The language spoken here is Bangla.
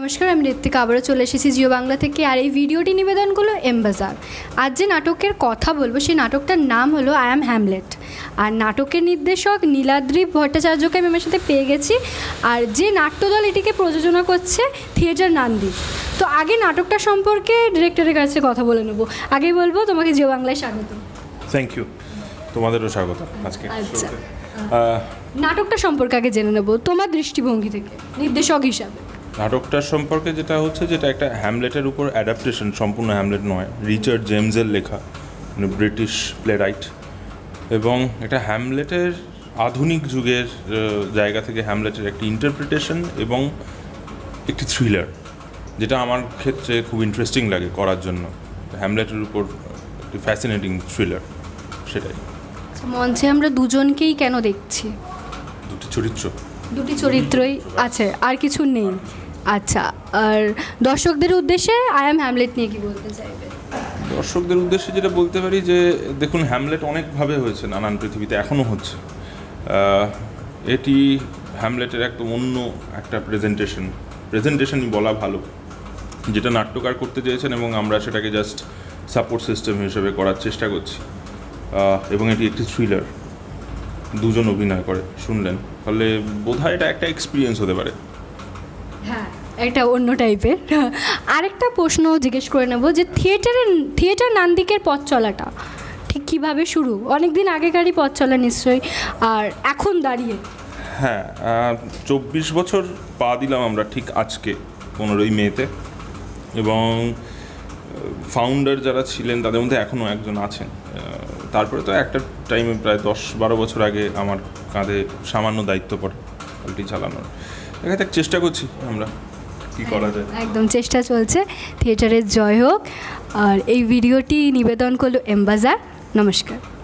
নমস্কার আমি ঋত্বিকা আবারও চলে এসেছি জিও বাংলা থেকে আর এই ভিডিওটি নিবেদন করলো এমবাজার আজ যে নাটকের কথা বলবো সেই নাটকটার নাম হলো আই অ্যাম হ্যামলেট আর নাটকের নির্দেশক নীলাদ্রি ভট্টাচার্যকে আমি আমার সাথে পেয়ে গেছি আর যে নাট্যদল এটিকে প্রযোজনা করছে থিয়েটার নান্দি তো আগে নাটকটা সম্পর্কে ডিরেক্টরের কাছে কথা বলে নেবো আগে বলবো তোমাকে জিও বাংলায় স্বাগত থ্যাংক ইউ তোমাদেরও স্বাগত আজকে আচ্ছা নাটকটা সম্পর্কে আগে জেনে নেবো তোমার দৃষ্টিভঙ্গি থেকে নির্দেশক হিসাবে নাটকটার সম্পর্কে যেটা হচ্ছে যেটা একটা হ্যামলেটের উপর অ্যাডাপ্টেশন সম্পূর্ণ হ্যামলেট নয় রিচার্ড জেমসের লেখা ব্রিটিশ প্লে রাইট এবং এটা হ্যামলেটের আধুনিক যুগের জায়গা থেকে হ্যামলেটের একটি ইন্টারপ্রিটেশন এবং একটি থ্রিলার যেটা আমার ক্ষেত্রে খুব ইন্টারেস্টিং লাগে করার জন্য হ্যামলেটের উপর একটি ফ্যাসিনেটিং থ্রিলার সেটাই আচ্ছা, মঞ্চে আমরা দুজনকেই কেন দেখছি দুটি চরিত্র দুটি চরিত্রই আছে আর কিছু নেই আচ্ছা আর দর্শকদের উদ্দেশ্যে আই অ্যাম হ্যামলেট নিয়ে কি বলতে চাইবে দর্শকদের উদ্দেশ্যে যেটা বলতে পারি যে দেখুন হ্যামলেট অনেকভাবে হয়েছে নানান পৃথিবীতে এখনও হচ্ছে এটি হ্যামলেটের একদম অন্য একটা প্রেজেন্টেশন প্রেজেন্টেশনই বলা ভালো যেটা নাট্যকার করতে চেয়েছেন এবং আমরা সেটাকে জাস্ট সাপোর্ট সিস্টেম হিসেবে করার চেষ্টা করছি এবং এটি একটি থ্রিলার দুজন অভিনয় করে শুনলেন ফলে বোধহয় এটা একটা এক্সপিরিয়েন্স হতে পারে হ্যাঁ একটা অন্য টাইপের আরেকটা প্রশ্ন জিজ্ঞেস করে নেব যে থিয়েটারের থিয়েটার নান্দিকের পথ চলাটা ঠিক কীভাবে শুরু অনেক দিন আগেকারই পথ চলা নিশ্চয়ই আর এখন দাঁড়িয়ে হ্যাঁ চব্বিশ বছর পা দিলাম আমরা ঠিক আজকে পনেরোই মেতে এবং ফাউন্ডার যারা ছিলেন তাদের মধ্যে এখনও একজন আছেন তারপরে তো একটা টাইমে প্রায় দশ বারো বছর আগে আমার কাঁধে সামান্য দায়িত্ব পড়ে পাল্টি চালানোর চেষ্টা করছি আমরা কি করা যায় একদম চেষ্টা চলছে থিয়েটারের জয় হোক আর এই ভিডিওটি নিবেদন করলো এম্বাজার নমস্কার